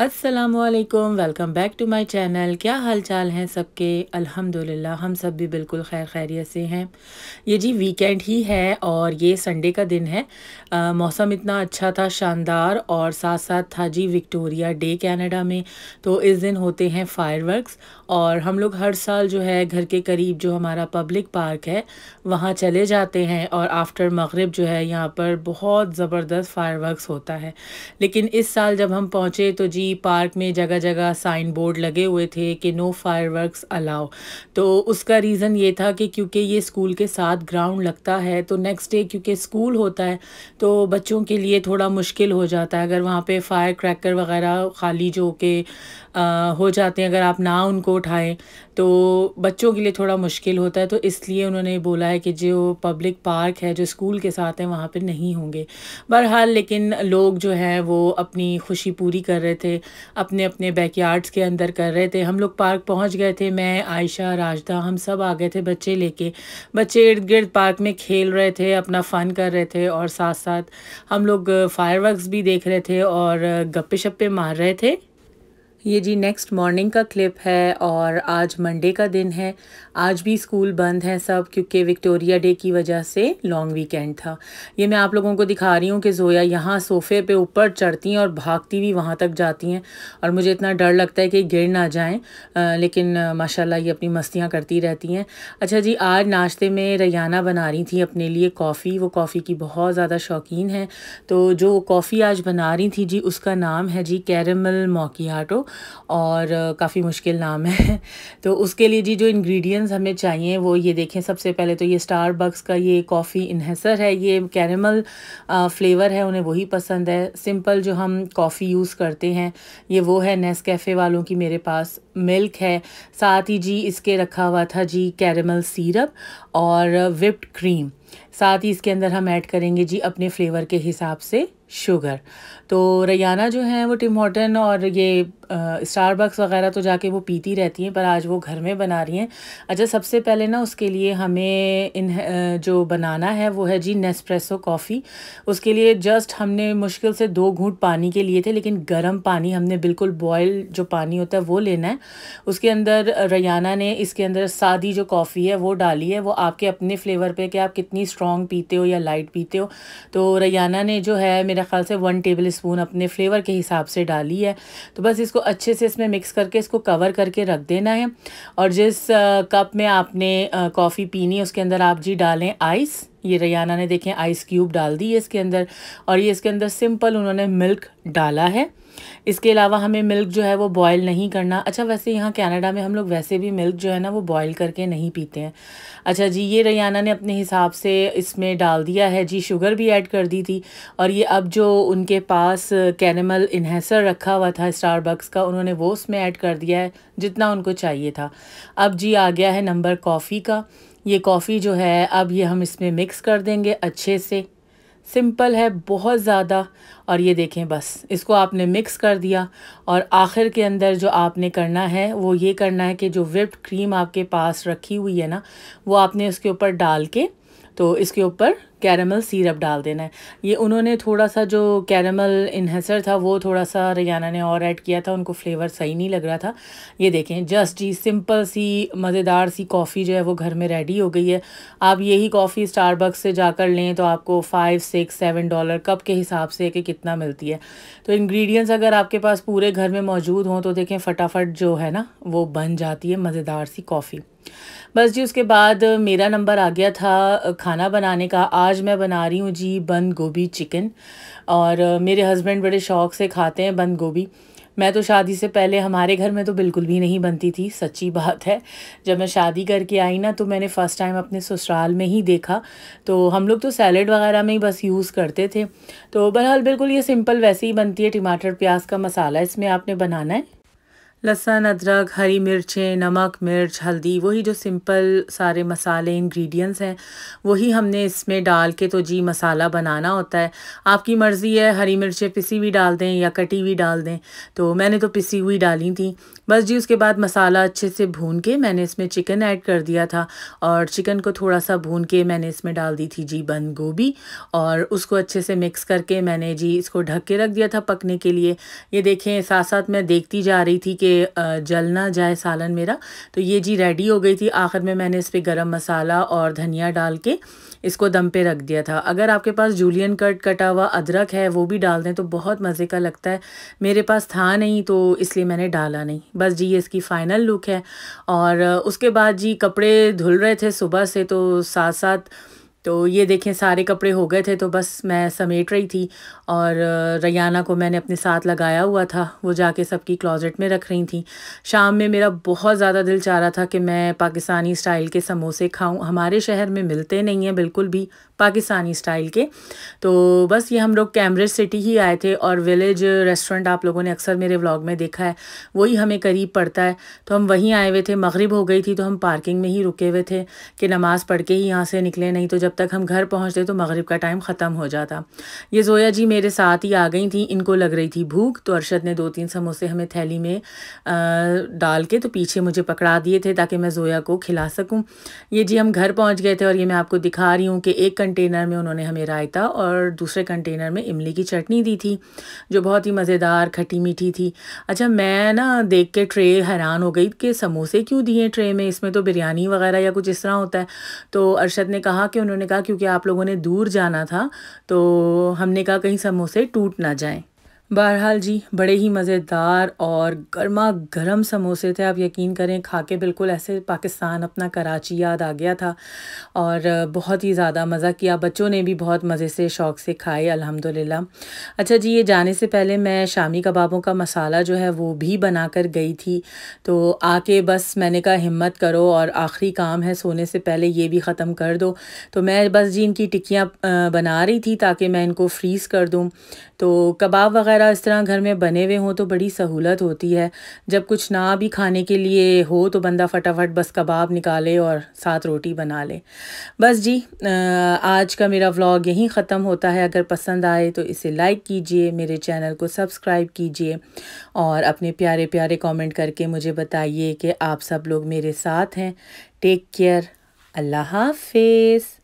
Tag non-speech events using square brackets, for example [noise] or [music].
असलकम welcome back to my channel क्या हाल चाल हैं सबके अल्हम्दुलिल्लाह हम सब भी बिल्कुल खैर खैरियत से हैं ये जी वीकेंड ही है और ये संडे का दिन है आ, मौसम इतना अच्छा था शानदार और साथ साथ था जी विक्टोरिया डे कनाडा में तो इस दिन होते हैं फायरवर्क्स और हम लोग हर साल जो है घर के करीब जो हमारा पब्लिक पार्क है वहाँ चले जाते हैं और आफ्टर मगरब जो है यहाँ पर बहुत ज़बरदस्त फायर होता है लेकिन इस साल जब हम पहुँचे तो जी पार्क में जगह जगह साइन बोर्ड लगे हुए थे कि नो वर्कस अलाउ तो उसका रीज़न ये था कि क्योंकि ये स्कूल के साथ ग्राउंड लगता है तो नेक्स्ट डे क्योंकि स्कूल होता है तो बच्चों के लिए थोड़ा मुश्किल हो जाता है अगर वहाँ पर फायर क्रैकर वगैरह खाली जो के हो जाते हैं अगर आप ना उनको उठाएं तो बच्चों के लिए थोड़ा मुश्किल होता है तो इसलिए उन्होंने बोला है कि जो पब्लिक पार्क है जो स्कूल के साथ हैं वहाँ पर नहीं होंगे बहरहाल लेकिन लोग जो है वो अपनी खुशी पूरी कर रहे थे अपने अपने बैकयार्ड्स के अंदर कर रहे थे हम लोग पार्क पहुँच गए थे मैं आयशा राजदा हम सब आ गए थे बच्चे लेके बच्चे इर्द गिर्द पार्क में खेल रहे थे अपना फ़न कर रहे थे और साथ साथ हम लोग फायरवर्क्स भी देख रहे थे और गप्पे शप्पे मार रहे थे ये जी नेक्स्ट मॉर्निंग का क्लिप है और आज मंडे का दिन है आज भी स्कूल बंद हैं सब क्योंकि विक्टोरिया डे की वजह से लॉन्ग वीकेंड था ये मैं आप लोगों को दिखा रही हूँ कि जोया यहाँ सोफ़े पे ऊपर चढ़ती हैं और भागती हुई वहाँ तक जाती हैं और मुझे इतना डर लगता है कि गिर ना जाएँ लेकिन माशाल्लाह ये अपनी मस्तियाँ करती रहती हैं अच्छा जी आज नाश्ते में रैयाना बना रही थी अपने लिए कॉफ़ी वो कॉफ़ी की बहुत ज़्यादा शौकीन है तो जो कॉफ़ी आज बना रही थी जी उसका नाम है जी कैरमल मोकियाटो और काफ़ी मुश्किल नाम है [laughs] तो उसके लिए जी जो इंग्रेडिएंट्स हमें चाहिए वो ये देखें सबसे पहले तो ये स्टारबक्स का ये कॉफ़ी इन्हेसर है ये कैरमल फ्लेवर है उन्हें वही पसंद है सिंपल जो हम कॉफ़ी यूज़ करते हैं ये वो है नेस कैफ़े वालों की मेरे पास मिल्क है साथ ही जी इसके रखा हुआ था जी कैरमल सीरप और विप्ड क्रीम साथ ही इसके अंदर हम ऐड करेंगे जी अपने फ्लेवर के हिसाब से शुगर तो रैयाना जो है वो टिम हॉटन और ये स्टारबक्स वगैरह तो जाके वो पीती रहती हैं पर आज वो घर में बना रही हैं अच्छा सबसे पहले ना उसके लिए हमें इन जो बनाना है वो है जी नेस्प्रेसो कॉफ़ी उसके लिए जस्ट हमने मुश्किल से दो घूट पानी के लिए थे लेकिन गर्म पानी हमने बिल्कुल बॉयल जो पानी होता है वो लेना है उसके अंदर रयाना ने इसके अंदर सादी जो कॉफ़ी है वो डाली है वो आपके अपने फ्लेवर पे कि आप कितनी स्ट्रॉन्ग पीते हो या लाइट पीते हो तो रयाना ने जो है मेरे ख्याल से वन टेबल स्पून अपने फ्लेवर के हिसाब से डाली है तो बस इसको अच्छे से इसमें मिक्स करके इसको कवर करके रख देना है और जिस कप में आपने कॉफ़ी पीनी उसके अंदर आप जी डालें आइस ये रयाना ने देखें आइस क्यूब डाल दी है इसके अंदर और ये इसके अंदर सिंपल उन्होंने मिल्क डाला है इसके अलावा हमें मिल्क जो है वो बॉयल नहीं करना अच्छा वैसे यहाँ कनाडा में हम लोग वैसे भी मिल्क जो है ना वो बॉयल करके नहीं पीते हैं अच्छा जी ये रैयाना ने अपने हिसाब से इसमें डाल दिया है जी शुगर भी ऐड कर दी थी और ये अब जो उनके पास कैनमल इन्हेसर रखा हुआ था स्टार का उन्होंने वो उसमें ऐड कर दिया है जितना उनको चाहिए था अब जी आ गया है नंबर कॉफ़ी का ये कॉफ़ी जो है अब ये हम इसमें मिक्स कर देंगे अच्छे से सिंपल है बहुत ज़्यादा और ये देखें बस इसको आपने मिक्स कर दिया और आखिर के अंदर जो आपने करना है वो ये करना है कि जो विप्ड क्रीम आपके पास रखी हुई है ना वो आपने उसके ऊपर डाल के तो इसके ऊपर कैरमल सीरप डाल देना है ये उन्होंने थोड़ा सा जो कैरमल इन्हेंसर था वो थोड़ा सा रियाना ने और ऐड किया था उनको फ्लेवर सही नहीं लग रहा था ये देखें जस्ट जी सिंपल सी मज़ेदार सी कॉफ़ी जो है वो घर में रेडी हो गई है आप यही कॉफ़ी स्टारबक्स से जाकर लें तो आपको five six seven dollar cup के हिसाब से कि कितना मिलती है तो इंग्रेडिएंट्स अगर आपके पास पूरे घर में मौजूद हों तो देखें फटाफट जो है ना वो बन जाती है मज़ेदार सी कॉफ़ी बस जी उसके बाद मेरा नंबर आ गया था खाना बनाने का आज मैं बना रही हूँ जी बंद गोभी चिकन और मेरे हस्बैंड बड़े शौक़ से खाते हैं बंद गोभी मैं तो शादी से पहले हमारे घर में तो बिल्कुल भी नहीं बनती थी सच्ची बात है जब मैं शादी करके आई ना तो मैंने फ़र्स्ट टाइम अपने ससुराल में ही देखा तो हम लोग तो सैलड वगैरह में ही बस यूज़ करते थे तो बहरहाल बिल्कुल ये सिंपल वैसे ही बनती है टमाटर प्याज का मसाला इसमें आपने बनाना है लहसन अदरक हरी मिर्चें नमक मिर्च हल्दी वही जो सिंपल सारे मसाले इंग्रेडिएंट्स हैं वही हमने इसमें डाल के तो जी मसाला बनाना होता है आपकी मर्ज़ी है हरी मिर्चें पिसी हुई डाल दें या कटी हुई डाल दें तो मैंने तो पिसी हुई डाली थी बस जी उसके बाद मसाला अच्छे से भून के मैंने इसमें चिकन ऐड कर दिया था और चिकन को थोड़ा सा भून के मैंने इसमें डाल दी थी जी बंद गोभी और उसको अच्छे से मिक्स करके मैंने जी इसको ढक के रख दिया था पकने के लिए ये देखें साथ साथ मैं देखती जा रही थी कि ये जल ना जाए सालन मेरा तो ये जी रेडी हो गई थी आखिर में मैंने इस पर गर्म मसाला और धनिया डाल के इसको दम पे रख दिया था अगर आपके पास जूलियन कट कटा हुआ अदरक है वो भी डाल दें तो बहुत मज़े का लगता है मेरे पास था नहीं तो इसलिए मैंने डाला नहीं बस जी ये इसकी फ़ाइनल लुक है और उसके बाद जी कपड़े धुल रहे थे सुबह से तो साथ साथ तो ये देखें सारे कपड़े हो गए थे तो बस मैं समेट रही थी और रैयाना को मैंने अपने साथ लगाया हुआ था वो जाके सबकी क्लॉजेट में रख रही थी शाम में मेरा बहुत ज़्यादा दिल चाह रहा था कि मैं पाकिस्तानी स्टाइल के समोसे खाऊं हमारे शहर में मिलते नहीं हैं बिल्कुल भी पाकिस्तानी स्टाइल के तो बस ये हम लोग कैम्ब्रिज सिटी ही आए थे और विलेज रेस्टोरेंट आप लोगों ने अक्सर मेरे व्लॉग में देखा है वही हमें करीब पड़ता है तो हम वहीं आए हुए थे मगरिब हो गई थी तो हम पार्किंग में ही रुके हुए थे कि नमाज़ पढ़ के ही यहाँ से निकले नहीं तो जब जब तक हम घर पहुँचते तो मगरिब का टाइम ख़त्म हो जाता ये जोया जी मेरे साथ ही आ गई थी इनको लग रही थी भूख तो अरशद ने दो तीन समोसे हमें थैली में आ, डाल के तो पीछे मुझे पकड़ा दिए थे ताकि मैं जोया को खिला सकूँ ये जी हम घर पहुँच गए थे और ये मैं आपको दिखा रही हूँ कि एक कंटेनर में उन्होंने हमें रायता और दूसरे कंटेनर में इमली की चटनी दी थी जो बहुत ही मज़ेदार खट्टी मीठी थी अच्छा मैं ना देख के ट्रे हैरान हो गई कि समोसे क्यों दिए ट्रे में इसमें तो बिरयानी वगैरह या कुछ इस तरह होता है तो अरशद ने कहा कि उन्होंने उन्होंने कहा क्योंकि आप लोगों ने दूर जाना था तो हमने कहा कहीं समोसे टूट ना जाएं बहरहाल जी बड़े ही मज़ेदार और गर्मा गर्म समोसे थे आप यकीन करें खा के बिल्कुल ऐसे पाकिस्तान अपना कराची याद आ गया था और बहुत ही ज़्यादा मज़ा किया बच्चों ने भी बहुत मज़े से शौक़ से खाए अल्हम्दुलिल्लाह अच्छा जी ये जाने से पहले मैं शामी कबाबों का मसाला जो है वो भी बना कर गई थी तो आके बस मैंने कहा हिम्मत करो और आखिरी काम है सोने से पहले ये भी ख़त्म कर दो तो मैं बस जी इनकी टिक्कियाँ बना रही थी ताकि मैं इनको फ्रीज़ कर दूँ तो कबाब वगैरह वगैरह इस तरह घर में बने हुए हों तो बड़ी सहूलत होती है जब कुछ ना भी खाने के लिए हो तो बंदा फटाफट बस कबाब निकाले और साथ रोटी बना ले बस जी आज का मेरा व्लॉग यहीं ख़त्म होता है अगर पसंद आए तो इसे लाइक कीजिए मेरे चैनल को सब्सक्राइब कीजिए और अपने प्यारे प्यारे कॉमेंट करके मुझे बताइए कि आप सब लोग मेरे साथ हैं टेक केयर अल्लाह हाफिज़